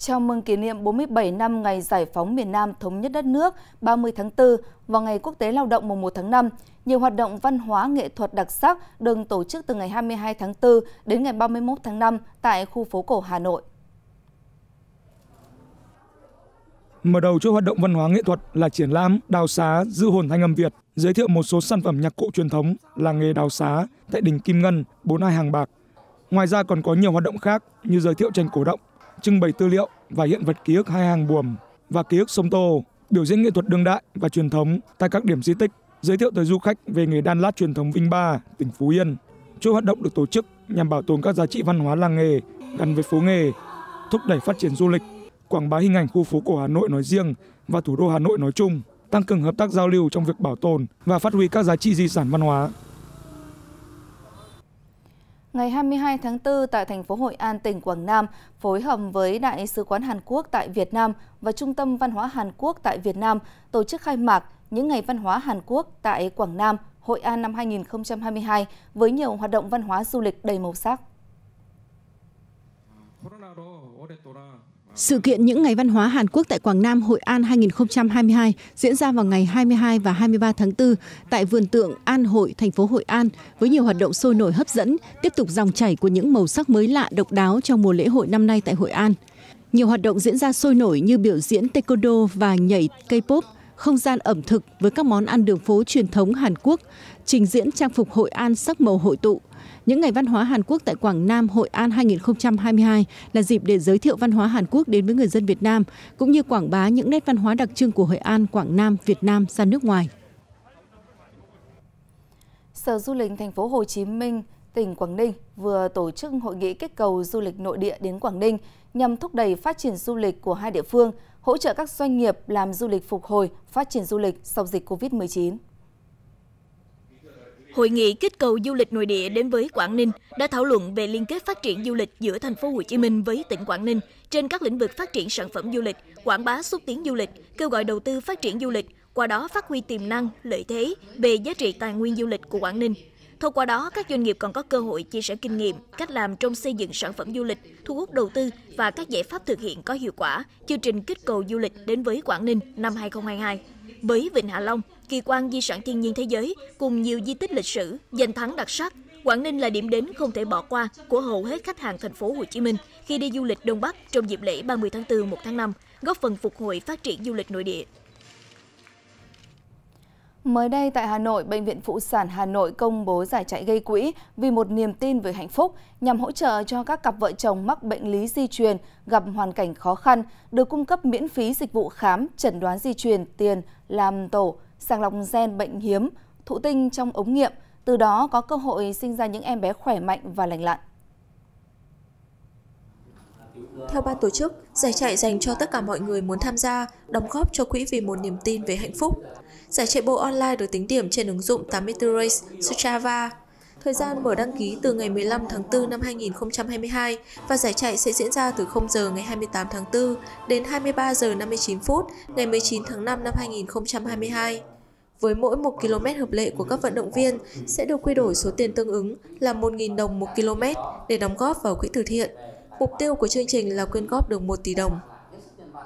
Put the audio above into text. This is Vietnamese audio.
Chào mừng kỷ niệm 47 năm ngày giải phóng miền Nam thống nhất đất nước 30 tháng 4 và ngày quốc tế lao động mùng 1 tháng 5, nhiều hoạt động văn hóa nghệ thuật đặc sắc được tổ chức từ ngày 22 tháng 4 đến ngày 31 tháng 5 tại khu phố cổ Hà Nội. Mở đầu cho hoạt động văn hóa nghệ thuật là triển lãm Đào xá dư hồn thanh âm Việt, giới thiệu một số sản phẩm nhạc cụ truyền thống là nghề đào xá tại đỉnh Kim Ngân, 42 hàng bạc. Ngoài ra còn có nhiều hoạt động khác như giới thiệu tranh cổ động, trưng bày tư liệu và hiện vật ký ức hai hàng buồm và ký ức sông Tô, biểu diễn nghệ thuật đương đại và truyền thống tại các điểm di tích, giới thiệu tới du khách về nghề đan lát truyền thống Vinh Ba, tỉnh Phú Yên. Chuỗi hoạt động được tổ chức nhằm bảo tồn các giá trị văn hóa làng nghề gắn với phố nghề, thúc đẩy phát triển du lịch, quảng bá hình ảnh khu phố cổ Hà Nội nói riêng và thủ đô Hà Nội nói chung, tăng cường hợp tác giao lưu trong việc bảo tồn và phát huy các giá trị di sản văn hóa. Ngày 22 tháng 4 tại thành phố Hội An, tỉnh Quảng Nam, phối hợp với Đại sứ quán Hàn Quốc tại Việt Nam và Trung tâm Văn hóa Hàn Quốc tại Việt Nam tổ chức khai mạc những ngày văn hóa Hàn Quốc tại Quảng Nam, Hội An năm 2022 với nhiều hoạt động văn hóa du lịch đầy màu sắc. Sự kiện những ngày văn hóa Hàn Quốc tại Quảng Nam Hội An 2022 diễn ra vào ngày 22 và 23 tháng 4 tại vườn tượng An Hội, thành phố Hội An với nhiều hoạt động sôi nổi hấp dẫn, tiếp tục dòng chảy của những màu sắc mới lạ độc đáo trong mùa lễ hội năm nay tại Hội An. Nhiều hoạt động diễn ra sôi nổi như biểu diễn taekwondo và nhảy K-pop – không gian ẩm thực với các món ăn đường phố truyền thống Hàn Quốc, trình diễn trang phục Hội An sắc màu hội tụ. Những ngày văn hóa Hàn Quốc tại Quảng Nam Hội An 2022 là dịp để giới thiệu văn hóa Hàn Quốc đến với người dân Việt Nam, cũng như quảng bá những nét văn hóa đặc trưng của Hội An, Quảng Nam, Việt Nam ra nước ngoài. Sở Du lịch thành phố Hồ Chí Minh tỉnh Quảng Ninh vừa tổ chức hội nghị kích cầu du lịch nội địa đến Quảng Ninh nhằm thúc đẩy phát triển du lịch của hai địa phương, hỗ trợ các doanh nghiệp làm du lịch phục hồi, phát triển du lịch sau dịch COVID-19. Hội nghị kích cầu du lịch nội địa đến với Quảng Ninh đã thảo luận về liên kết phát triển du lịch giữa thành phố Hồ Chí Minh với tỉnh Quảng Ninh trên các lĩnh vực phát triển sản phẩm du lịch, quảng bá xúc tiến du lịch, kêu gọi đầu tư phát triển du lịch, qua đó phát huy tiềm năng, lợi thế về giá trị tài nguyên du lịch của Quảng Ninh Thông qua đó, các doanh nghiệp còn có cơ hội chia sẻ kinh nghiệm, cách làm trong xây dựng sản phẩm du lịch, thu hút đầu tư và các giải pháp thực hiện có hiệu quả chương trình kích cầu du lịch đến với Quảng Ninh năm 2022. Với Vịnh Hạ Long, kỳ quan di sản thiên nhiên thế giới cùng nhiều di tích lịch sử, danh thắng đặc sắc, Quảng Ninh là điểm đến không thể bỏ qua của hầu hết khách hàng thành phố Hồ Chí Minh khi đi du lịch Đông Bắc trong dịp lễ 30 tháng 4 1 tháng 5, góp phần phục hồi phát triển du lịch nội địa. Mới đây tại Hà Nội, Bệnh viện Phụ sản Hà Nội công bố giải chạy gây quỹ vì một niềm tin về hạnh phúc nhằm hỗ trợ cho các cặp vợ chồng mắc bệnh lý di truyền gặp hoàn cảnh khó khăn, được cung cấp miễn phí dịch vụ khám, chẩn đoán di truyền, tiền, làm tổ, sàng lọc gen bệnh hiếm, thụ tinh trong ống nghiệm, từ đó có cơ hội sinh ra những em bé khỏe mạnh và lành lặn. Theo ban tổ chức, giải chạy dành cho tất cả mọi người muốn tham gia, đóng góp cho quỹ vì một niềm tin về hạnh phúc. Giải chạy bộ online được tính điểm trên ứng dụng 84 Race Strava. Thời gian mở đăng ký từ ngày 15 tháng 4 năm 2022 và giải chạy sẽ diễn ra từ 0 giờ ngày 28 tháng 4 đến 23 giờ 59 phút ngày 19 tháng 5 năm 2022 với mỗi 1 km hợp lệ của các vận động viên sẽ được quy đổi số tiền tương ứng là 1.000 đồng 1 km để đóng góp vào quỹ từ thiện. Mục tiêu của chương trình là quyên góp được 1 tỷ đồng